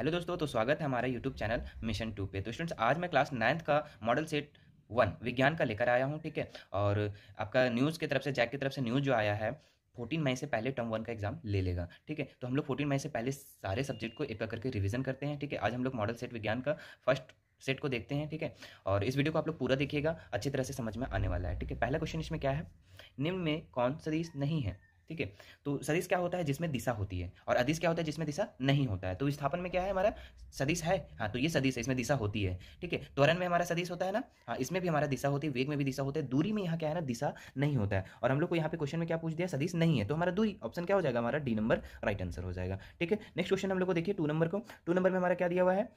hello दोस्तों तो स्वागत है हमारे यूट्यूब चैनल मिशन टू पे तो स्टूडेंट्स आज मैं क्लास नाइन्थ का मॉडल सेट वन विज्ञान का लेकर आया हूँ ठीक है और आपका न्यूज़ की तरफ से जैक की तरफ से न्यूज़ जो आया है फोर्टीन मई से पहले टर्म वन का एग्जाम ले लेगा ठीक है तो हम लोग फोर्टीन मई से पहले सारे सब्जेक्ट को एक करके रिविजन करते हैं ठीक है आज हम लोग मॉडल सेट विज्ञान का फर्स्ट सेट को देखते हैं ठीक है और इस वीडियो को आप लोग पूरा देखिएगा अच्छी तरह से समझ में आने वाला है ठीक है पहला क्वेश्चन इसमें क्या है निम्न में कौन सदिश नहीं है ठीक है तो सदिश क्या होता है जिसमें दिशा होती है और अधिस क्या होता है जिसमें दिशा नहीं होता है तो स्थापन में क्या है हमारा सदिश है हाँ तो ये सदिश है इसमें दिशा होती है ठीक है त्वरण में हमारा सदिश होता है ना हाँ इसमें भी हमारा दिशा होती है वेग में भी दिशा होता है दूरी में यहाँ क्या है ना दिशा नहीं होता है और हम लोग को यहाँ पे क्वेश्चन में क्या पूछ दिया सदिश नहीं है तो हमारा दूरी ऑप्शन क्या हो जाएगा हमारा डी नंबर राइट आंसर हो जाएगा ठीक है नेक्स्ट क्वेश्चन हम लोग को देखिए टू नंबर को टू नंबर में हमारा क्या दिया हुआ है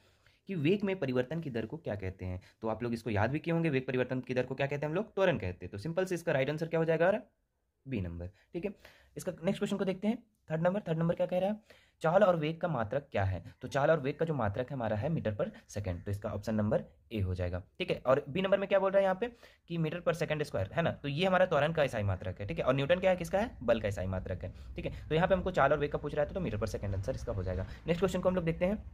कि वेग में परिवर्तन की दर को क्या कहते हैं तो आप लोग इसको याद भी किए होंगे वेग परिवर्तन की दर को क्या कहते हैं हम लोग त्वरण कहते हैं तो सिंपल से इसका राइट आंसर क्या हो जाएगा बी नंबर ठीक है इसका नेक्स्ट क्वेश्चन को देखते हैं थर्ड नंबर थर्ड नंबर क्या कह रहा है चाल और वेग का मात्रक क्या है तो चाल और वेग का जो मात्रक है हमारा है मीटर पर सेकंड तो इसका ऑप्शन नंबर ए हो जाएगा ठीक है और बी नंबर में क्या बोल रहा है यहाँ पे कि मीटर पर सेकंड स्क्वायर है ना तो ये हमारा त्वरण का ईसाई मात्रक है ठीक है और न्यूटन क्या है किसका है बल का ईसाई मात्रक है ठीक है तो यहाँ पे हमको चाल और वेग का पूछ रहा है तो, तो मीटर पर सेकंड आंसर इसका हो जाएगा नेक्स्ट क्वेश्चन को हम लोग देखते हैं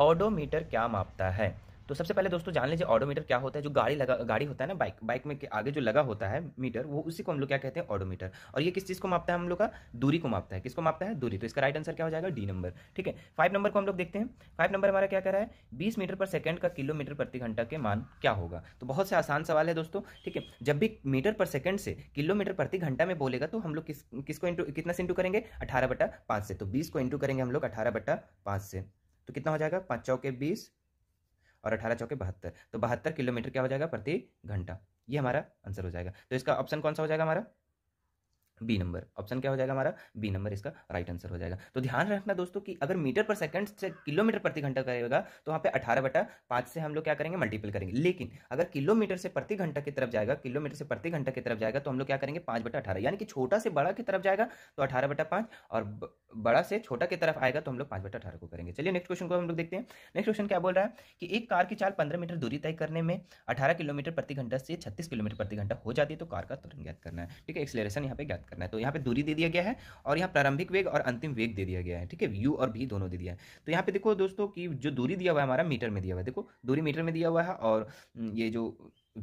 ऑडोमीटर क्या मापता है तो सबसे पहले दोस्तों जान लीजिए ऑडोमीटर क्या होता है जो गाड़ी लगा गाड़ी होता है ना बाइक बाइक में आगे जो लगा होता है मीटर वो उसी को हम लोग क्या कहते हैं ऑडोमीटर और ये किस चीज़ को मापता है हम लोग का दूरी को मापता है किसको मापता है दूरी तो इसका राइट आंसर क्या हो जाएगा डी नंबर ठीक है फाइव नंबर को हम लोग देखते हैं फाइव नंबर हमारा क्या कह रहा है बीस मीटर पर सेकेंड का किलोमीटर प्रति घंटा के मान क्या होगा तो बहुत से आसान सवाल है दोस्तों ठीक है जब भी मीटर पर सेकेंड से किलोमीटर प्रति घंटा में बोलेगा तो हम लोग किस किसको इंटू कितना से इंटू करेंगे अठारह बटा से तो बीस को इंटू करेंगे हम लोग अठारह बटा से तो कितना हो जाएगा पाँच चौके बीस और अठारह चौके बहत्तर तो बहत्तर किलोमीटर क्या हो जाएगा प्रति घंटा ये हमारा आंसर हो जाएगा तो इसका ऑप्शन कौन सा हो जाएगा हमारा बी नंबर ऑप्शन क्या हो जाएगा हमारा बी नंबर इसका राइट आंसर हो जाएगा तो ध्यान रखना दोस्तों कि अगर मीटर पर सेकंड से किलोमीटर प्रति घंटा करेगा तो वहाँ पे अठारह बटा पाँच से हम लोग क्या करेंगे मल्टीपल करेंगे लेकिन अगर किलोमीटर से प्रति घंटा की तरफ जाएगा किलोमीटर से प्रति घंटा की तरफ जाएगा तो हम लोग क्या करेंगे पाँच बटा अठारह यानी कि छोटा से बड़ा की तरफ जाएगा तो अठारह बटा पाँच और बड़ा से छोटा की तरफ आएगा तो हम लोग पाँच बटा अठारह को करेंगे चलिए नेक्स्ट क्वेश्चन को हम लोग देखते हैं नेक्स्ट क्वेश्चन क्या बोल रहा है कि एक कार की चाल पंद्रह मीटर दूरी तय करने में अठारह किलोमीटर प्रति घंटा से छत्तीस किलोमीटर प्रति घंटा हो जाती है तो कार का तुरंत ज्ञात करना है ठीक है एक्सलेशन यहाँ पे ज्ञात ज्ञात करना है तो यहाँ पे दूरी दे दिया गया है और यहाँ प्रारंभिक वेग और अंतिम वेग दे दिया गया है ठीक है यू और भी दोनों दे दिया है तो यहाँ पे देखो दोस्तों की जो दूरी दिया हुआ है हमारा मीटर में दिया हुआ है देखो दूरी मीटर में दिया हुआ है और ये जो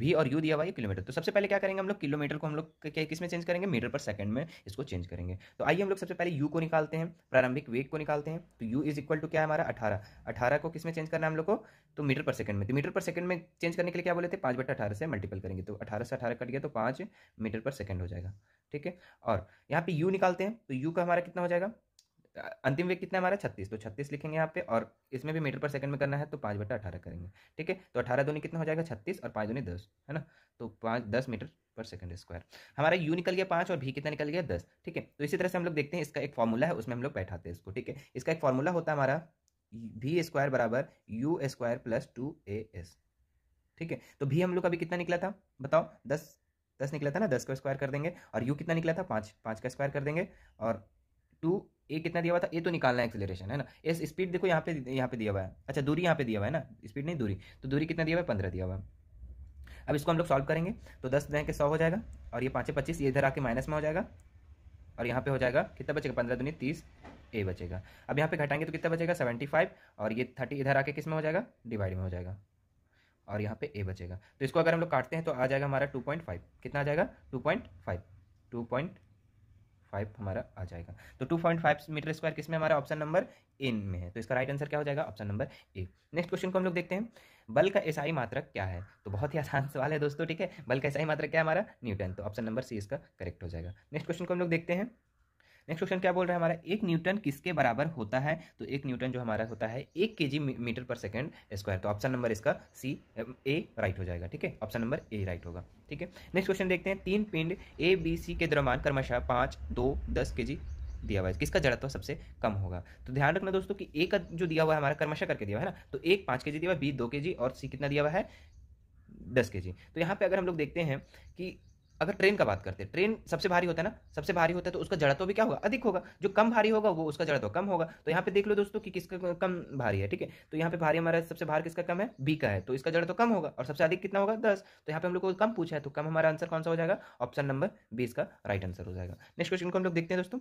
वी और यू दिया हुआ है किलोमीटर तो सबसे पहले क्या करेंगे हम लोग किलोमीटर को हम लोग क्या किस में चेंज करेंगे मीटर पर सेकंड में इसको चेंज करेंगे तो आइए हम लोग सबसे पहले यू को निकालते हैं प्रारंभिक वेग को निकालते हैं तो यू इज इक्वल टू क्या है हमारा अठारह अठारह को किस में चेंज करना है हम लोग को तो मीटर पर सेकंड में तो मीटर पर सेकंड में चेंज करने के लिए क्या बोले थे पाँच बटा अठारह से मल्टीपल करेंगे तो अठारह से अठारह कट गया तो पाँच मीटर पर सेकंड हो जाएगा ठीक है और यहाँ पे यू निकालते हैं तो यू का हमारा कितना हो जाएगा अंतिम वेग कितना हमारा छत्तीस तो छत्तीस लिखेंगे यहाँ पे और इसमें भी मीटर पर सेकंड में करना है तो पाँच बटा अठारह करेंगे ठीक है तो अठारह दोनों कितना हो जाएगा छत्तीस और पाँच दोनों दस है ना तो पाँच दस मीटर पर सेकंड स्क्वायर हमारा यू निकल गया पाँच और भी कितना निकल गया दस ठीक है तो इसी तरह से हम लोग देखते हैं इसका एक फॉर्मूला है उसमें हम लोग बैठाते हैं इसको ठीक है इसका एक फॉर्मूला होता है हमारा भी स्क्वायर बराबर u square plus two a s ठीक है तो भी हम लोग अभी कितना निकला था बताओ दस दस निकला था ना दस का स्क्वायर कर देंगे और यू कितना निकला था पाँच पाँच का स्क्वायर कर देंगे और टू ए कितना दिया हुआ था ए तो निकालना है एक्सेलरेशन है ना एस स्पीड देखो यहाँ पे यहाँ पे दिया हुआ है अच्छा दूरी यहाँ पे दिया हुआ है ना स्पीड नहीं दूरी तो दूरी कितना दिया हुआ है पंद्रह दिया हुआ है अब इसको हम लोग सॉल्व करेंगे तो दस दें के सौ हो जाएगा और ये पाँचे पच्चीस इधर आके माइनस में हो जाएगा और यहाँ पे हो जाएगा कितना बचेगा पंद्रह दूनी तीस ए बचेगा अब यहाँ पे घटाएंगे तो कितना बचेगा सेवेंटी फाइव और ये थर्टी इधर आके किस में हो जाएगा डिवाइड में हो जाएगा और यहाँ पे ए बचेगा तो इसको अगर हम लोग काटते हैं तो आ जाएगा हमारा टू पॉइंट फाइव कितना आ जाएगा two point five two point five हमारा आ जाएगा तो two point five metre square किसमें हमारा ऑप्शन नंबर एन में है तो इसका राइट आंसर क्या हो जाएगा option number A next question को हम लोग देखते हैं बल का एसआई मात्रक क्या है तो बहुत ही आसान सवाल है दोस्तों ठीक है बल का एसआई मात्रक क्या है हमारा न्यूटन तो ऑप्शन नंबर सी इसका करेक्ट हो जाएगा नेक्स्ट क्वेश्चन को हम लोग देखते हैं नेक्स्ट क्वेश्चन क्या बोल रहा है हमारा एक न्यूटन किसके बराबर होता है तो एक न्यूटन जो हमारा होता है एक K G metre per second square तो ऑप्शन नंबर इसका सी ए राइट हो जाएगा ठीक है ऑप्शन नंबर ए राइट होगा ठीक है नेक्स्ट क्वेश्चन देखते हैं तीन पिंड ए बी सी के दरमान क्रमशः पाँच दो दस के जी दिया हुआ है किसका जड़त्व सबसे कम होगा तो ध्यान रखना दोस्तों कि ए का जो दिया हुआ है हमारा क्रमशः करके दिया हुआ है ना तो एक पाँच के जी दिया हुआ बी दो के जी और सी कितना दिया हुआ है दस के जी तो यहाँ पे अगर हम लोग देखते हैं कि अगर ट्रेन का बात करते हैं ट्रेन सबसे भारी होता है ना सबसे भारी होता है तो उसका जड़त्व तो भी क्या होगा अधिक होगा जो कम भारी होगा वो उसका जड़त्व तो कम होगा तो यहाँ पे देख लो दोस्तों कि किसका कम भारी है ठीक है तो यहाँ पे भारी हमारा सबसे भार किसका कम है बी का है तो इसका जड़त्व तो कम होगा और सबसे अधिक कितना होगा दस तो यहाँ पे हम लोग को कम पूछा है तो कम हमारा आंसर कौन सा हो जाएगा ऑप्शन नंबर बीस का राइट आंसर हो जाएगा नेक्स्ट क्वेश्चन को हम लोग देखते हैं दोस्तों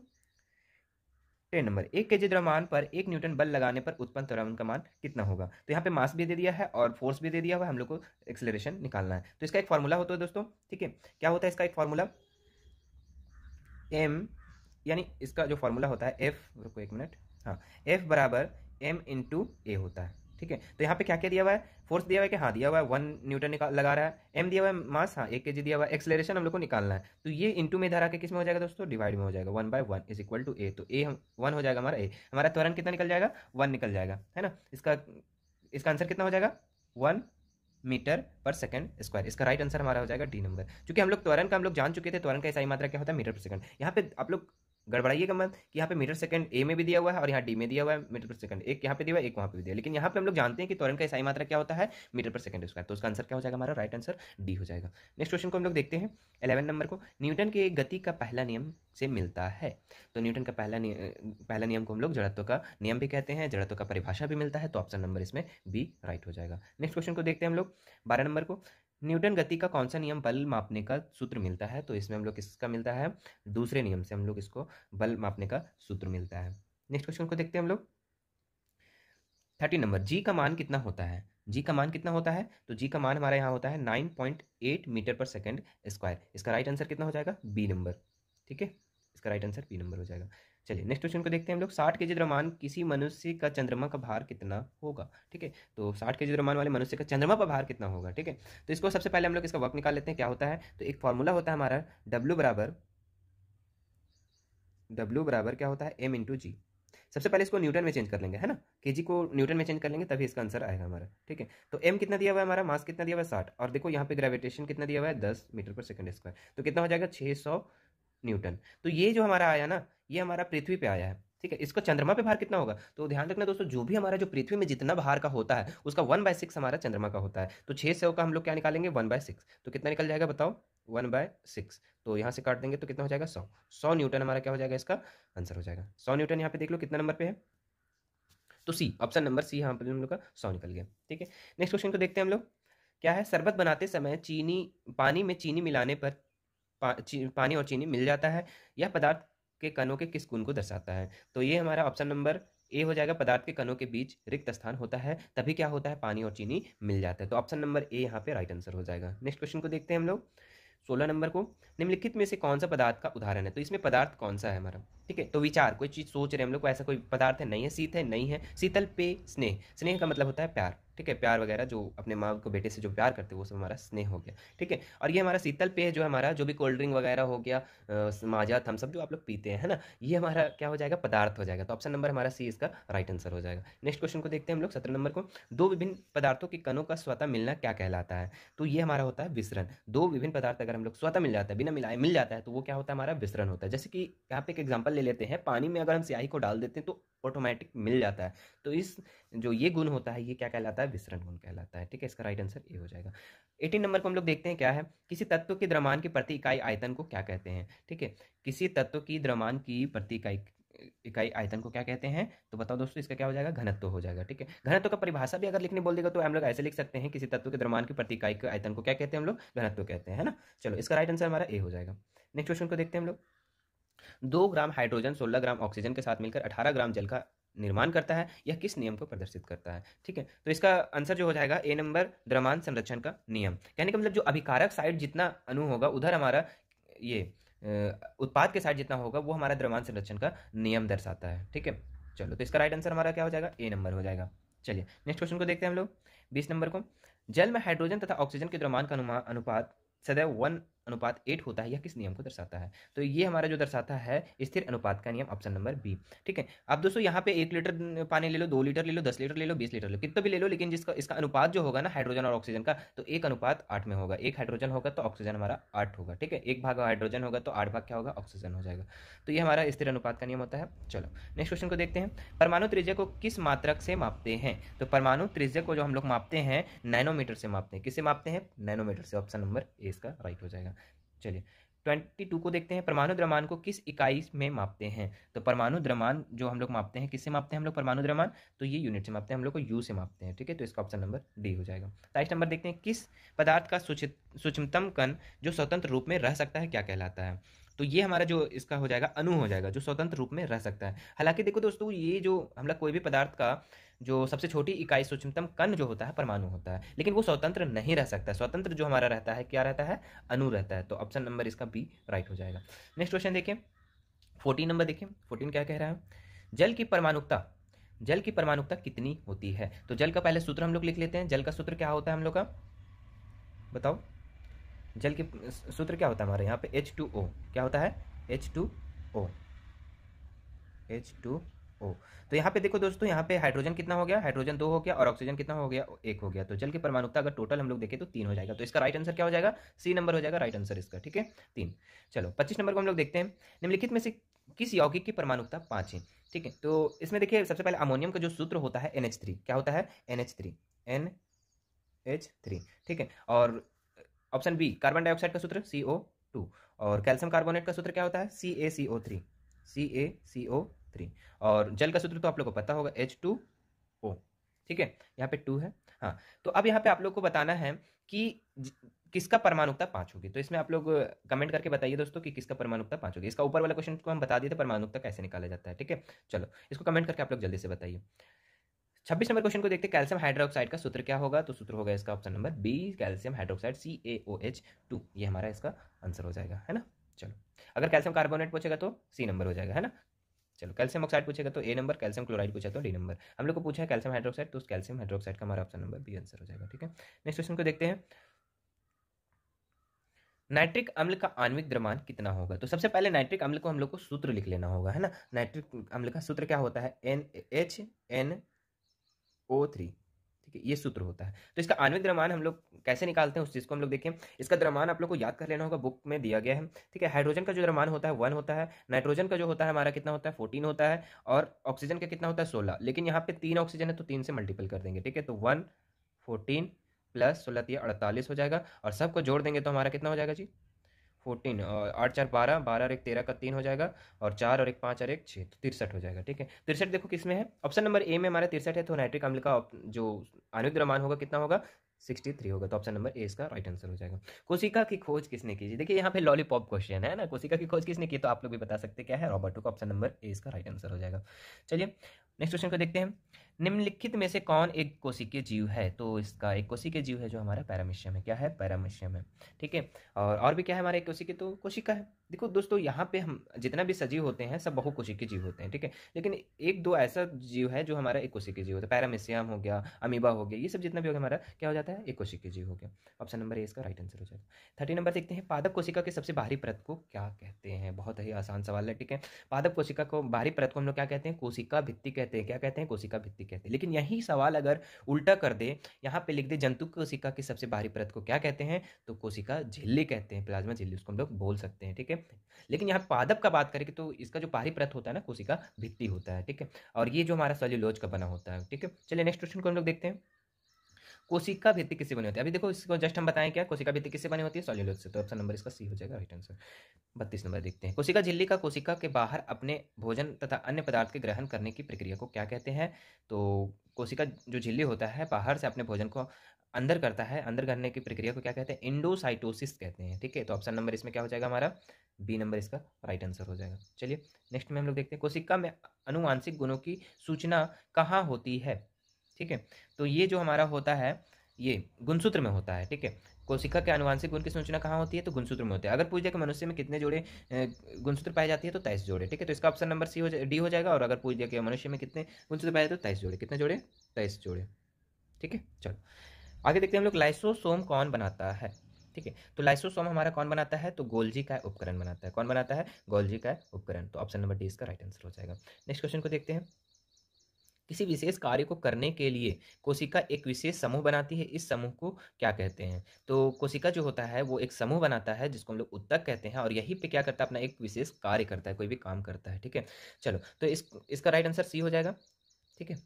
टेन नंबर एक के जी द्रव्यमान पर एक न्यूटन बल लगाने पर उत्पन्न त्वरण का मान कितना होगा तो यहाँ पे मास भी दे दिया है और फोर्स भी दे दिया हुआ है हम लोग को एक्सेलरेशन निकालना है तो इसका एक फॉर्मूला होता है दोस्तों ठीक है क्या होता है इसका एक फॉर्मूला एम यानी इसका जो फॉर्मूला होता है एफ रुको एक मिनट हाँ एफ बराबर एम इंटू ए होता है ठीक है तो यहाँ पे क्या क्या दिया हुआ है फोर्स दिया हुआ है कि हाँ दिया हुआ है वन न्यूटन निकाल लगा रहा है एम दिया हुआ है मास हाँ एक के दिया हुआ है एक्सलेशन हम लोग को निकालना है तो ये इंटू में इधर आके किस में हो जाएगा दोस्तों डिवाइड में हो जाएगा one by one is equal to A तो ए हम वन हो जाएगा हमारा ए हमारा त्वरण कितना निकल जाएगा वन निकल जाएगा है ना इसका इसका आंसर कितना हो जाएगा one metre per second square इसका राइट आंसर हमारा हो जाएगा डी नंबर क्योंकि हम लोग त्वरण का हम लोग जान चुके थे त्वरण का ऐसा ही मात्रा क्या होता है मीटर पर सेकंड यहाँ पे आप लोग गड़बड़ाइएगा मैम कि यहाँ पे मीटर सेकंड ए में भी दिया हुआ है और यहाँ डी में दिया हुआ है मीटर पर सेकंड एक यहाँ पे दिया हुआ है एक वहाँ पे भी दिया लेकिन यहाँ पे हम लोग जानते हैं कि त्वरण का ऐसा मात्रा क्या होता है मीटर पर सेकंड स्क्वायर तो उसका आंसर क्या हो जाएगा हमारा राइट आंसर डी हो जाएगा नेक्स्ट क्वेश्चन को हम लोग देखते हैं एलेवन नंबर को न्यूटन के गति का पहला नियम से मिलता है तो न्यूटन का पहला नियम पहला नियम को हम लोग जड़त्व का नियम भी कहते हैं जड़त्व का परिभाषा भी मिलता है तो ऑप्शन नंबर इसमें बी राइट हो जाएगा नेक्स्ट क्वेश्चन को देखते हैं हम लोग बारह नंबर को न्यूटन गति का कौन सा नियम बल मापने का सूत्र मिलता है तो इसमें हम लोग किसका मिलता है दूसरे नियम से हम लोग इसको बल मापने का सूत्र मिलता है नेक्स्ट क्वेश्चन को देखते हैं हम लोग थर्टी नंबर जी का मान कितना होता है जी का मान कितना होता है तो जी का मान हमारा यहाँ होता है nine point eight metre per second square इसका राइट आंसर कितना हो जाएगा बी नंबर ठीक है इसका राइट आंसर बी नंबर हो जाएगा चलिए नेक्स्ट क्वेश्चन को देखते हैं हम लोग साठ के जी द्रमान किसी मनुष्य का चंद्रमा का भार कितना होगा ठीक है तो साठ के जी द्रमान वाले मनुष्य का चंद्रमा का भार कितना होगा ठीक है तो इसको सबसे पहले हम लोग इसका वर्क निकाल लेते हैं क्या होता है तो एक फॉर्मूला होता है हमारा डब्ल्यू बराबर डब्ल्यू बराबर क्या होता है एम इंटू जी सबसे पहले इसको न्यूटन में चेंज कर लेंगे है ना के जी को न्यूटन में चेंज कर लेंगे तभी इसका आंसर आएगा हमारा ठीक है तो एम कितना दिया हुआ है हमारा मास कितना दिया हुआ है साठ और देखो यहाँ पे ग्रेविटेशन कितना दिया हुआ है दस मीटर पर सेकंड स्क्वायर तो कितना हो जाएगा छः सौ न्यूटन तो ये जो हमारा आया ना ये हमारा पृथ्वी पे आया है ठीक है इसका चंद्रमा पे भार कितना होगा तो ध्यान रखना दोस्तों जो भी हमारा जो पृथ्वी में जितना भार का होता है उसका वन बाय सिक्स हमारा चंद्रमा का होता है तो छह सौ का हम लोग क्या निकालेंगे वन बाय सिक्स तो कितना निकल जाएगा बताओ वन बाय सिक्स तो यहाँ से काट देंगे तो कितना हो जाएगा सौ सौ न्यूटन हमारा क्या हो जाएगा इसका आंसर हो जाएगा सौ न्यूटन यहाँ पे देख लो कितना नंबर पे है तो सी ऑप्शन नंबर सी यहाँ पर हम लोग का सौ निकल गया ठीक है नेक्स्ट क्वेश्चन को देखते हैं हम लोग क्या है शरबत बनाते समय चीनी पानी में चीनी मिलाने पर पा, पानी और चीनी मिल जाता है यह पदार्थ के कणों के किस गुण को दर्शाता है तो ये हमारा ऑप्शन नंबर ए हो जाएगा पदार्थ के कणों के बीच रिक्त स्थान होता है तभी क्या होता है पानी और चीनी मिल जाता है तो ऑप्शन नंबर ए यहाँ पे राइट आंसर हो जाएगा नेक्स्ट क्वेश्चन को देखते हैं हम लोग सोलह नंबर को निम्नलिखित में से कौन सा पदार्थ का उदाहरण है तो इसमें पदार्थ कौन सा है हमारा ठीक है तो विचार कोई चीज़ सोच रहे हैं हम लोग को ऐसा कोई पदार्थ है नहीं है शीत है नहीं है शीतल पे स्नेह स्नेह का मतलब होता है प्यार ठीक है प्यार वगैरह जो अपने माँ को बेटे से जो प्यार करते हैं वो सब हमारा स्नेह हो गया ठीक है और ये हमारा शीतल पेय जो हमारा जो भी कोल्ड ड्रिंक वगैरह हो गया माजा थम सब जो आप लोग पीते हैं है ना ये हमारा क्या हो जाएगा पदार्थ हो जाएगा तो ऑप्शन नंबर हमारा सी इसका राइट आंसर हो जाएगा नेक्स्ट क्वेश्चन को देखते हैं हम लोग सत्रह नंबर को दो विभिन्न पदार्थों के कनों का स्वतः मिलना क्या कहलाता है तो ये हमारा होता है विसरण दो विभिन्न पदार्थ अगर हम लोग स्वतः मिल जाता है बिना मिलाए मिल जाता है तो वो क्या होता है हमारा विसरण होता है जैसे कि यहाँ पे एक एग्जाम्पल ले लेते हैं पानी में अगर हम स्याही को डाल देते हैं तो ऑटोमेटिक मिल जाता है तो इस जो ये गुण होता है ये क्या कहलाता है विसरण गुण कहलाता है ठीक है इसका राइट आंसर ए हो जाएगा एटीन नंबर को हम लोग देखते हैं क्या है किसी तत्व के द्रमान की प्रति इकाई आयतन को क्या कहते हैं ठीक है किसी तत्व की द्रमान की प्रति इकाई इकाई आयतन को क्या कहते हैं तो बताओ दोस्तों इसका क्या हो जाएगा घनत्व हो जाएगा ठीक है घनत्व का परिभाषा भी अगर लिखने बोल देगा तो हम लोग ऐसे लिख सकते हैं किसी तत्व के द्रमान की प्रति इकाई आयतन को क्या कहते हैं हम लोग घनत्व कहते हैं ना चलो इसका राइट आंसर हमारा ए हो जाएगा नेक्स्ट क्वेश्चन को देखते हैं हम लोग दो ग्राम हाइड्रोजन सोलह ग्राम ऑक्सीजन के साथ मिलकर अठारह ग्राम जल का निर्माण करता है या किस नियम को प्रदर्शित करता है ठीक है तो इसका आंसर जो हो जाएगा ए नंबर द्रमान संरक्षण का नियम यानी कि मतलब जो अभिकारक साइड जितना अनु होगा उधर हमारा ये उत्पाद के साइड जितना होगा वो हमारा द्रमान संरक्षण का नियम दर्शाता है ठीक है चलो तो इसका राइट आंसर हमारा क्या हो जाएगा ए नंबर हो जाएगा चलिए नेक्स्ट क्वेश्चन को देखते हैं हम लोग बीस नंबर को जल में हाइड्रोजन तथा ऑक्सीजन के द्रमान का अनुपात सदैव वन अनुपात एट होता है यह किस नियम को दर्शाता है तो ये हमारा जो दर्शाता है स्थिर अनुपात का नियम ऑप्शन नंबर बी ठीक है अब दोस्तों यहाँ पे एक लीटर पानी ले लो दो लीटर ले लो दस लीटर ले लो बीस लीटर ले लो कितना भी ले लो लेकिन जिसका इसका अनुपात जो होगा ना हाइड्रोजन और ऑक्सीजन का तो एक अनुपात आठ में होगा एक हाइड्रोजन होगा तो ऑक्सीजन हमारा आठ होगा ठीक है एक भाग हाइड्रोजन होगा तो आठ भाग क्या होगा ऑक्सीजन हो जाएगा तो ये हमारा स्थिर अनुपात का नियम होता है चलो नेक्स्ट क्वेश्चन को देखते हैं परमाणु त्रिज्या को किस मात्रक से मापते हैं तो परमाणु त्रिज्या को जो हम लोग मापते हैं नैनोमीटर से मापते हैं किससे मापते हैं नैनोमीटर से ऑप्शन नंबर ए इसका राइट हो जाएगा चलिए ट्वेंटी टू को देखते हैं परमाणु द्रमान को किस इकाई में मापते हैं तो परमाणु द्रमान जो हम लोग मापते हैं किससे मापते हैं हम लोग परमाणु द्रमान तो ये यूनिट से मापते हैं हम लोग को यू से मापते हैं ठीक है तो इसका ऑप्शन नंबर डी हो जाएगा लास्ट तो नंबर देखते हैं किस पदार्थ का सूक्ष्मतम कण जो स्वतंत्र रूप में रह सकता है क्या कहलाता है तो ये हमारा जो इसका हो जाएगा अनु हो जाएगा जो स्वतंत्र रूप में रह सकता है हालांकि देखो दोस्तों ये जो हम लोग कोई भी पदार्थ का जो सबसे छोटी इकाई सूक्ष्मतम कण जो होता है परमाणु होता है लेकिन वो स्वतंत्र नहीं रह सकता स्वतंत्र जो हमारा रहता है क्या रहता है अनु रहता है तो ऑप्शन नंबर इसका बी राइट हो जाएगा नेक्स्ट क्वेश्चन देखें फोर्टीन नंबर देखिए फोर्टीन क्या कह रहा है जल की परमाणुकता जल की परमाणुकता कितनी होती है तो जल का पहले सूत्र हम लोग लिख लेते हैं जल का सूत्र क्या होता है हम लोग का बताओ जल के सूत्र क्या होता है हमारे यहाँ पे एच टू ओ क्या होता है H two O H two O तो यहाँ पे देखो दोस्तों यहाँ पे हाइड्रोजन कितना हो गया हाइड्रोजन दो हो गया और ऑक्सीजन कितना हो गया एक हो गया तो जल की परमाणुता अगर टोटल हम लोग देखें तो तीन हो जाएगा तो इसका राइट आंसर क्या हो जाएगा सी नंबर हो जाएगा राइट आंसर इसका ठीक है तीन चलो पच्चीस नंबर को हम लोग देखते हैं निम्नलिखित में से किस यौगिक की परमाणुता पाँच है ठीक है तो इसमें देखिए सबसे पहले अमोनियम का जो सूत्र होता है एन क्या होता है एन एच थ्री ठीक है और ऑप्शन बी कार्बन डाइऑक्साइड का सूत्र सी ओ टू और कैल्शियम कार्बोनेट का सूत्र क्या होता है सी ए सी ओ थ्री सी ए सी ओ थ्री और जल का सूत्र तो आप लोग को पता होगा एच टू ओ ठीक है यहाँ पे टू है हाँ तो अब यहाँ पे आप लोग को बताना है कि किसका परमाणुकता पाँच होगी तो इसमें आप लोग कमेंट करके बताइए दोस्तों कि किसका परमाणुकता पाँच होगी इसका ऊपर वाला क्वेश्चन को हम बता दिए थे परमाणुकता कैसे निकाला जाता है ठीक है चलो इसको कमेंट करके आप लोग जल्दी से बताइए छब्बीस नंबर क्वेश्चन को देखते हैं कैल्शियम हाइड्रोक्साइड का सूत्र क्या होगा तो सूत्र होगा इसका option number B calcium hydroxide C A O H two ये हमारा इसका आंसर हो जाएगा है ना चलो अगर कैल्शियम कार्बोनेट पूछेगा तो सी नंबर हो जाएगा है ना चलो कैल्शियम ऑक्साइड पूछेगा तो ए नंबर कैल्शियम क्लोराइड पूछा तो डी नंबर हम लोग को पूछा है कैल्शियम हाइड्रोक्साइड तो उस कैल्शियम हाइड्रोक्साइड का हमारा ऑप्शन नंबर बी आंसर हो जाएगा ठीक है नेक्स्ट क्वेश्चन को देखते हैं नाइट्रिक अम्ल का आणविक द्रमान कितना होगा तो सबसे पहले नाइट्रिक अम्ल को हम लोग को सूत्र लिख लेना होगा है ना नाइट्रिक अम्ल का सूत्र क्या होता है N H N O three ठीक है ये सूत्र होता है तो इसका आणविक द्रमान हम लोग कैसे निकालते हैं उस चीज़ को हम लोग देखें इसका द्रमान आप लोग को याद कर लेना होगा बुक में दिया गया है ठीक है हाइड्रोजन का जो द्रमान होता है वन होता है नाइट्रोजन का जो होता है हमारा कितना होता है फोर्टीन होता है और ऑक्सीजन का कितना होता है सोलह लेकिन यहाँ पे तीन ऑक्सीजन है तो तीन से मल्टीपल कर देंगे ठीक है तो वन फोर्टीन प्लस सोलह तीन तो अड़तालीस हो जाएगा और सबको जोड़ देंगे तो हमारा कितना हो जाएगा जी फोर्टीन आठ चार बारह बारह और एक तेरह का तीन हो जाएगा और चार और एक पाँच और एक छः तो तिरसठ हो जाएगा ठीक है तिरसठ देखो किस में है ऑप्शन नंबर ए में हमारा तिरसठ है तो नाइट्रिक अम्ल का जो अनुद्रमान होगा कितना होगा सिक्सटी थ्री होगा तो ऑप्शन नंबर ए इसका राइट आंसर हो जाएगा कोशिका की खोज किसने की देखिए यहाँ पे लॉलीपॉप क्वेश्चन है ना कोशिका की खोज किसने की तो आप लोग भी बता सकते क्या है रॉबर्टो का ऑप्शन नंबर ए इसका राइट आंसर हो जाएगा चलिए नेक्स्ट क्वेश्चन को देखते हैं निम्नलिखित में से कौन एक कोशिके जीव है तो इसका एक कोशिके जीव है जो हमारा पैरामिशियम है क्या है पैरामिशियम है ठीक है और और भी क्या है हमारे एक कोशिकीय तो कोशिका है देखो दोस्तों यहाँ पे हम जितना भी सजीव होते हैं सब बहुकोशिकीय जीव होते हैं ठीक है लेकिन एक दो ऐसा जीव है जो हमारा एक कोशिके जीव होता है पैरामिशियम हो गया अमीबा हो गया ये सब जितना भी हो गया हमारा क्या हो जाता है एक कोशिके जीव हो गया ऑप्शन नंबर ए इसका राइट आंसर हो जाएगा थर्टी नंबर देखते हैं पादप कोशिका के सबसे बाहरी परत को क्या कहते हैं बहुत ही आसान सवाल है ठीक है पादप कोशिका को बाहरी परत को हम लोग क्या कहते हैं कोशिका भित्ति कहते हैं क्या कहते हैं कोशिका भित्ति कहते हैं लेकिन यही सवाल अगर उल्टा कर दे यहाँ पे लिख दे जंतु कोशिका की सबसे बाहरी परत को क्या कहते हैं तो कोशिका झिल्ली कहते हैं प्लाज्मा झिल्ली उसको हम लोग बोल सकते हैं ठीक है लेकिन यहाँ पादप का बात करें तो इसका जो बाहरी परत होता है ना कोशिका भित्ती होता है ठीक है और ये जो हमारा सेल्यूलोज का बना होता है ठीक है चलिए नेक्स्ट क्वेश्चन को हम लोग देखते हैं कोशिका भित्ति किससे बनी होती है अभी देखो इसको जस्ट हम बताएं क्या कोशिका भित्ति किससे बनी होती है सॉलिड से तो ऑप्शन नंबर इसका सी हो जाएगा राइट आंसर बत्तीस नंबर देखते हैं कोशिका झिल्ली का कोशिका के बाहर अपने भोजन तथा अन्य पदार्थ के ग्रहण करने की प्रक्रिया को क्या कहते हैं तो कोशिका जो झिल्ली होता है बाहर से अपने भोजन को अंदर करता है अंदर करने की प्रक्रिया को क्या कहते हैं इंडोसाइटोसिस कहते हैं ठीक है तो ऑप्शन नंबर इसमें क्या हो जाएगा हमारा बी नंबर इसका राइट आंसर हो जाएगा चलिए नेक्स्ट में हम लोग देखते हैं कोशिका में अनुवांशिक गुणों की सूचना कहाँ होती है ठीक है तो ये जो हमारा होता है ये गुणसूत्र में होता है ठीक है कोशिका के अनुवांशिक गुण की सूचना कहाँ होती है तो गुणसूत्र में होती है अगर पूछ दिया कि मनुष्य में कितने जोड़े गुणसूत्र पाए जाती है तो तेईस जोड़े ठीक है तो इसका ऑप्शन नंबर सी हो डी हो जाएगा और अगर पूछ दिया कि मनुष्य में कितने गुणसूत्र पाए जाते हैं तो तेईस जोड़े कितने जोड़े तेईस जोड़े ठीक है चलो आगे देखते हैं हम लोग लाइसोसोम कौन बनाता है ठीक है तो लाइसोसोम हमारा कौन बनाता है तो गोल्जी का उपकरण बनाता है कौन बनाता है गोल्जी का उपकरण तो ऑप्शन नंबर डी इसका राइट आंसर हो जाएगा नेक्स्ट क्वेश्चन को देखते हैं किसी विशेष कार्य को करने के लिए कोशिका एक विशेष समूह बनाती है इस समूह को क्या कहते हैं तो कोशिका जो होता है वो एक समूह बनाता है जिसको हम लोग उत्तक कहते हैं और यही पे क्या करता है अपना एक विशेष कार्य करता है कोई भी काम करता है ठीक है चलो तो इस इसका राइट आंसर सी हो जाएगा ठीक है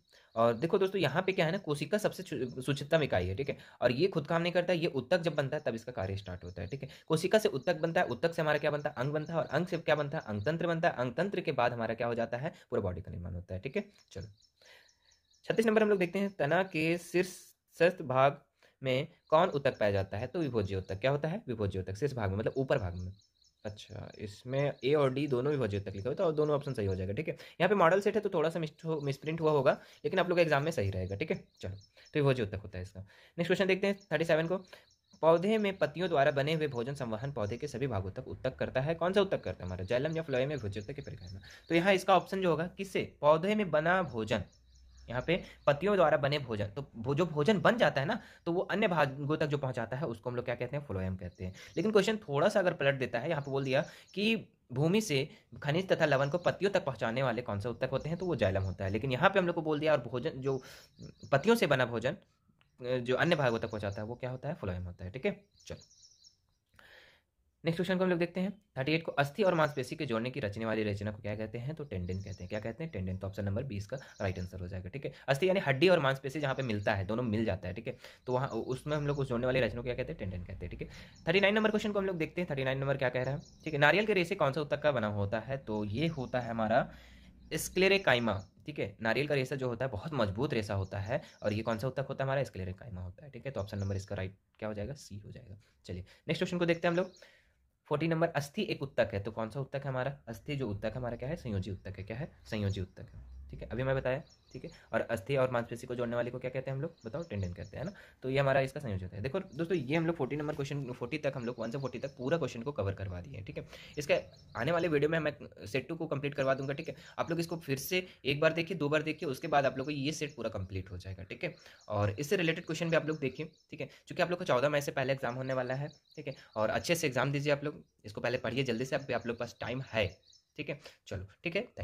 और देखो दोस्तों यहाँ पे क्या है ना कोशिका सबसे सूचितम इकाई है ठीक है और ये खुद काम नहीं करता है ये उत्तक जब बनता है तब इसका कार्य स्टार्ट होता है ठीक है कोशिका से उत्तक बनता है उत्तक से हमारा क्या बनता है अंग बनता है और अंग से क्या बनता है अंगतंत्र बनता है अंगतंत्र के बाद हमारा क्या हो जाता है पूरा बॉडी का निर्माण होता है ठीक है चलो छत्तीस नंबर हम लोग देखते हैं तना के शीर्ष भाग में कौन उत्तक पाया जाता है तो विभोज्य उत्तक क्या होता है विभोज्य उत्तक शीर्ष भाग में मतलब ऊपर भाग में अच्छा इसमें ए और डी दोनों विभोज्य उत्तक लिखा हुआ तो दोनों ऑप्शन सही हो जाएगा ठीक है यहाँ पे मॉडल सेट है तो थोड़ा सा मिसप्रिंट हुआ होगा लेकिन आप लोग एग्जाम में सही रहेगा ठीक है चलो तो विभोज्य उत्तक होता है इसका नेक्स्ट क्वेश्चन देखते हैं थर्टी सेवन को पौधे में पत्तियों द्वारा बने हुए भोजन संवहन पौधे के सभी भागों तक उत्तक करता है कौन सा उत्तक करता है हमारा जैलम या फ्लोएम या के की में तो यहाँ इसका ऑप्शन जो होगा किससे पौधे में बना भोजन यहाँ पे पतियों द्वारा बने भोजन तो जो भोजन बन जाता है ना तो वो अन्य भागों तक जो पहुंचाता है उसको हम लोग क्या कहते हैं फ्लोएम कहते हैं लेकिन क्वेश्चन थोड़ा सा अगर पलट देता है यहाँ पे बोल दिया कि भूमि से खनिज तथा लवण को पत्तियों तक पहुंचाने वाले कौन से उत्तक होते हैं तो वो जैलम होता है लेकिन यहाँ पे हम लोग को बोल दिया और भोजन जो पत्तियों से बना भोजन जो अन्य भागों तक पहुंचाता है वो क्या होता है फ्लोएम होता है ठीक है चलो नेक्स्ट क्वेश्चन को हम लोग देखते हैं थर्टी एट को अस्थि और मांसपेशी के जोड़ने की रचने वाली रचना को क्या कहते हैं तो टेंडन कहते हैं क्या कहते हैं टेंडन तो ऑप्शन नंबर बीस का राइट आंसर हो जाएगा ठीक है अस्थि यानी हड्डी और मांसपेशी जहाँ पे मिलता है दोनों मिल जाता है ठीक है तो वहाँ उसमें हम लोग उस जोड़ने वाली रचना को क्या कहते हैं टेंडन कहते हैं ठीक है थर्टी नाइन नंबर क्वेश्चन को हम लोग देखते हैं थर्टी नाइन नंबर क्या कह रहा है ठीक है नारियल के रेसे कौन सा उत्तर का बना होता है तो ये होता है हमारा स्क्लेरेकाइमा ठीक है नारियल का रेसा जो होता है बहुत मजबूत रेसा होता है और ये कौन सा उत्तक होता है हमारा स्क्लेरेकाइमा होता है ठीक है तो ऑप्शन नंबर इसका राइट क्या हो जाएगा सी हो जाएगा चलिए नेक्स्ट क्वेश्चन को देखते हैं हम लोग फोर्टी नंबर अस्थि एक उत्तक है तो कौन सा उत्तक है हमारा अस्थि जो उत्तक है हमारा क्या है संयोजी उत्तक है क्या है संयोजी उत्तक है ठीक है अभी मैं बताया ठीक है और अस्थि और मांसपेशी को जोड़ने वाले को क्या कहते हैं हम लोग बताओ टेंडन कहते हैं ना तो ये हमारा इसका संयोजन है देखो दोस्तों ये हम लोग फोर्टी नंबर क्वेश्चन फोर्टी तक हम लोग वन से फोर्टी तक पूरा क्वेश्चन को कवर करवा दिए ठीक है इसका आने वाले वीडियो में मैं सेट टू को कंप्लीट करवा दूंगा ठीक है आप लोग इसको फिर से एक बार देखिए दो बार देखिए उसके बाद आप लोग को ये सेट पूरा कंप्लीट हो जाएगा ठीक है और इससे रिलेटेड क्वेश्चन भी आप लोग देखिए ठीक है चूँकि आप लोग को चौदह मई से पहले एग्जाम होने वाला है ठीक है और अच्छे से एग्जाम दीजिए आप लोग इसको पहले पढ़िए जल्दी से आप लोग पास टाइम है ठीक है चलो ठीक है थैंक